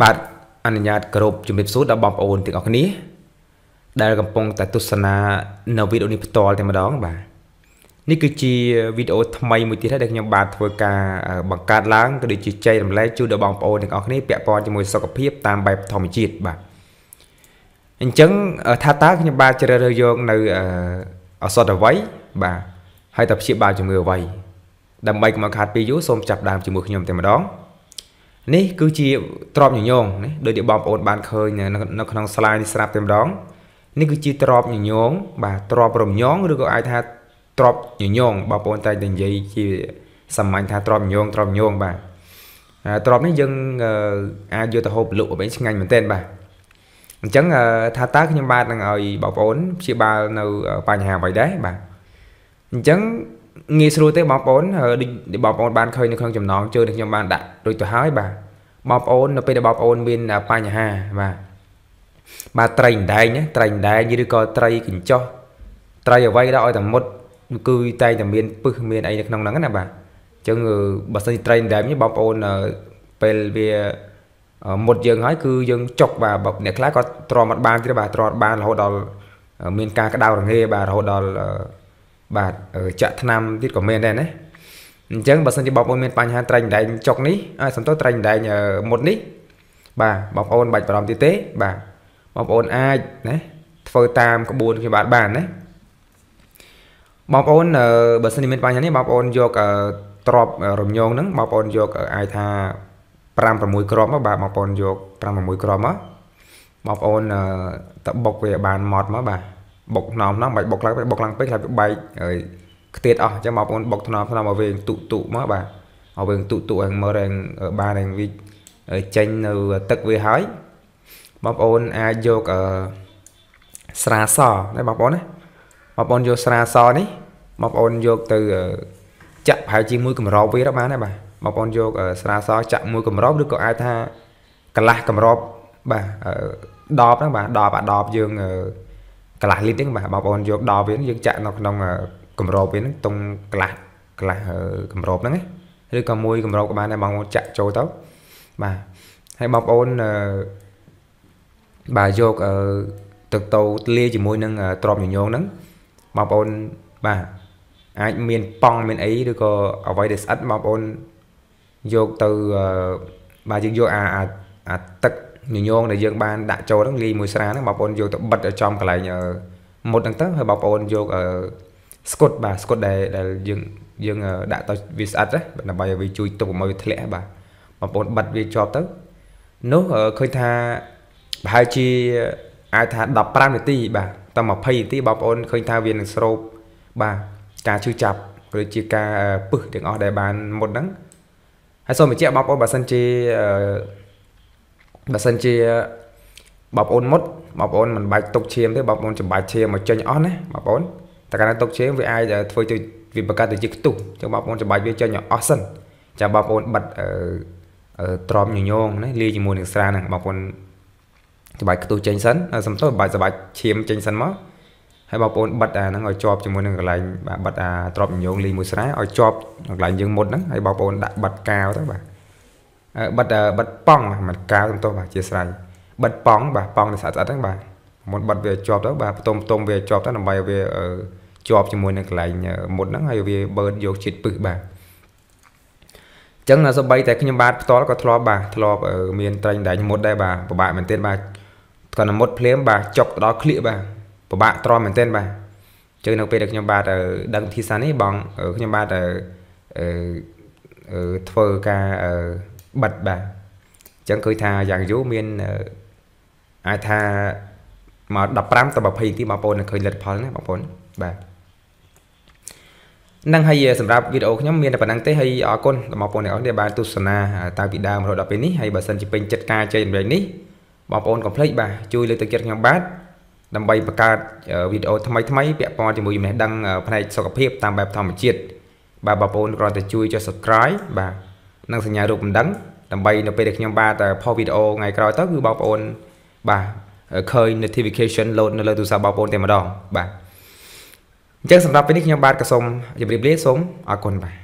បាទអនុញ្ញាតគោរពជំរាបសួរដល់បងប្អូនទាំងអស់គ្នាដែល កំពុង តែទស្សនានៅវីដេអូនេះផ្ទាល់តែម្ដង បាទនេះគឺជាវីដេអូថ្មីមួយទៀតហើយដែលខ្ញុំបានធ្វើការបង្កើតឡើងក៏ដូចជាចែករំលែកជូនដល់បងប្អូនទាំងអស់គ្នាពាក់ព័ន្ធជាមួយសុខភាពតាមបែបធម្មជាតិបាទអញ្ចឹងថាតើខ្ញុំបានជ្រើសរើសយកនៅអសតអ្វីបាទហើយតើព្យាបាលជំងឺអ្វីដើម្បីកុំឲ្យខាតពេលយូរសូមចាប់ដើមជាមួយខ្ញុំតែម្ដងនេះគឺជាទ្របញញងណាដូចដែលបងប្អូនបានឃើញនៅក្នុង slide នេះស្រាប់តែម្ដងនេះគឺជាទ្របញញងបាទទ្របរំញងឬក៏អាចថាទ្របញញងបងប្អូនតែនិយាយជាសាមញ្ញថាទ្របញងទ្របញងបាទទ្របនេះយើងអាចយកទៅហូបលក់អីឆ្ងាញ់មែនទែនបាទអញ្ចឹងថាតើខ្ញុំបាទនឹងឲ្យបងប្អូនព្យាបាលនៅបញ្ហាអ្វីដែរបាទអញ្ចឹងងាយស្រួលទេបងប្អូនដូចបងប្អូនបានឃើញនៅក្នុងចំណងជើងដែលខ្ញុំបានដាក់ដូចទៅហើយបាទបងប្អូននៅពេលដែលបងប្អូនមានបញ្ហាបាទបាទត្រីអណ្ដែងណាត្រីអណ្ដែងឬក៏ត្រីកញ្ចោះត្រីអ្វីដែលឲ្យតែមុតគឺតែតែមានពឹសមានអីនៅក្នុងហ្នឹងណាបាទអញ្ចឹងបើសិនត្រីអណ្ដែងបងប្អូនពេលវាមុតយើងហើយ គឺយើងចុកបាទអ្នកខ្លះក៏ទ្រាំអត់បានទេបាទទ្រាំអត់បានរហូតដល់មានការក្តៅរងាបាទរហូតដល់បាទចាក់ថ្នាំទៀតក៏មានដែរណាអញ្ចឹងបើសិនជាបងប្អូនមានបញ្ហាត្រែងដែងចុកនេះអើសំទោសត្រែងដែងមុតនេះ បាទបងប្អូន បាច់បារម្ភទៀតទេបាទបងប្អូនអាចណាធ្វើតាមក្បួនគេបាទបានណាបងប្អូនបើសិនជាមានបញ្ហានេះបងប្អូនយកទ្របរំញងហ្នឹងបងប្អូនយកអាចថា5 6គ្រាប់មកបាទបងប្អូនយក5 6គ្រាប់មកបងប្អូនតបុកវាបានម៉ត់មកបាទបុកថ្នមថ្នមបាច់បុកខ្លាំងពេកបុកខ្លាំងពេកខ្លាចវាបែកហើយខ្ទៀតអស់អញ្ចឹងបងប្អូនបុកថ្នមថ្នមឲ្យវាទុទុមកបាទឲ្យវាទុទុហ្នឹងមើលរែងបានរែងវាចេញនៅទឹកវាហើយបងប្អូនអាចយកស្រាសណាបងប្អូនណាបងប្អូនយកស្រាសនេះបងប្អូនយកទៅចាក់ប្រហែលជាមួយកម្របវាទៅបានដែរបាទបងប្អូនយកស្រាសចាក់មួយកម្របឬក៏អាចថាកន្លះកម្របបាទ10ហ្នឹងបាទ10អា10យើងកន្លះលីត្រហ្នឹងបាទបងប្អូនយកដល់វាយើងចាក់នៅក្នុងកម្របវាហ្នឹងតុងកន្លះកន្លះកម្របហ្នឹងឬក៏មួយកម្របក៏បានដែរបងប្អូនចាក់ចូលទៅបាទហើយបងប្អូនបាទយកទឹកតោលាយជាមួយនឹងទ្របញញងហ្នឹងបងប្អូនបាទអាចមានប៉ង់មានអីឬក៏អ្វីដែលស្អិតបងប្អូនយកទៅបាទយើងយកអាអាទឹកញញងដែលយើងបានដាក់ចូលហ្នឹងលីមួយស្រាហ្នឹងបងប្អូនយកទៅបិទឲ្យចំកន្លែងមុតហ្នឹងទៅហើយបងប្អូនយកស្កុតបាទស្កុតដែលដែលយើងយើងដាក់ទៅវាស្អិតណាដើម្បីឲ្យវាជួយទប់ឲ្យវាធ្លាក់បាទបងប្អូនបិទវាជាប់ទៅនោះឃើញថាប្រហែលជាអាចថា15នាទីបាទតែ20នាទីបងប្អូនឃើញថាវានឹងស្រូបបាទការឈឺចាប់ឬជាការពឹសទាំងអស់ដែលបានមុតហ្នឹងហើយសូមបញ្ជាក់បងប្អូនបើសិនជាបើសិនជាបងប្អូនមុតបងប្អូនមិនបាច់ទុកឈាមទេបងប្អូនចំបាច់ឈាមមកចេញអស់ណាបងប្អូនតែកាលណាទុកឈាមវាអាចធ្វើទៅវាបង្កើតទៅជាខ្ទុះអញ្ចឹងបងប្អូនចំបាច់វាចេញអស់សិនចាំបងប្អូនបិទត្រមញញងណាលាយជាមួយនឹងស្រាហ្នឹងបងប្អូនចំបាច់ខ្ទុះចេញសិនសំទោសបាច់សម្បាច់ឈាមចេញសិនមកហើយបងប្អូនបិទអាហ្នឹងឲ្យជាប់ជាមួយនឹងកន្លែងបាទបិទអាត្រមញញងលាយមួយស្រាឲ្យជាប់កន្លែងយើងមុតហ្នឹងហើយបងប្អូនដាក់បិទកាវទៅបាទបិទបិទប៉ង់មិនកៅទោះបាទអធិស្ឋានបិទប៉ង់បាទប៉ង់នេះស្អាតស្អាតហ្នឹងបាទមុនបិទវាជាប់ទៅបាទផ្ទុំផ្ទុំវាជាប់ទៅដើម្បីឲ្យវាជាប់ជាមួយនឹងកន្លែងមុតហ្នឹងហើយវាបឺតយកជាតិពឹសបាទអញ្ចឹងសម្បីតែខ្ញុំបាទផ្ទាល់ក៏ធ្លាប់បាទធ្លាប់មានត្រែងដែងមុតដែរបាទពិបាកមែនទែនបាទគាត់មុតភ្លាមបាទចុកទៅដល់ឃ្លៀកបាទពិបាកទ្រាំមែនទែនបាទចឹងនៅពេលដែលខ្ញុំបាទដឹងធីសានេះបងខ្ញុំបាទធ្វើការបិទបាទអញ្ចឹងឃើញថាយ៉ាងយូរមានអាចថាមក15ទៅ20នាទីបងប្អូននឹងឃើញលទ្ធផលណាបងប្អូនបាទនឹងហើយសម្រាប់វីដេអូខ្ញុំមានតែប៉ុណ្ណឹងទេហើយអរគុណដល់បងប្អូនអ្នកអស់ដែលបានទស្សនាតាំងពីដើមរហូតដល់ពេលនេះហើយបើសិនជាពេញចិត្តការចែករំលែកនេះបងប្អូនកុំភ្លេចបាទជួយលើកទឹកចិត្តខ្ញុំបាទដើម្បីបង្កើតវីដេអូថ្មីថ្មីពាក់ព័ន្ធជាមួយចំណេះដឹងផ្នែកសុខភាពតាមបែបធម្មជាតិបាទបងប្អូនគ្រាន់តែជួយចុច Subscribe បាទនិងសញ្ញារូបបណ្ដឹងដើម្បីនៅពេលដែលខ្ញុំបាទផុសវីដេអូថ្ងៃក្រោយទៅគឺបងប្អូនបាទឃើញ notification load នៅលើទូរស័ព្ទបងប្អូនតែម្ដងបាទអញ្ចឹងសម្រាប់ពេលនេះខ្ញុំបាទក៏សូមជម្រាបលាសូមអរគុណបាទ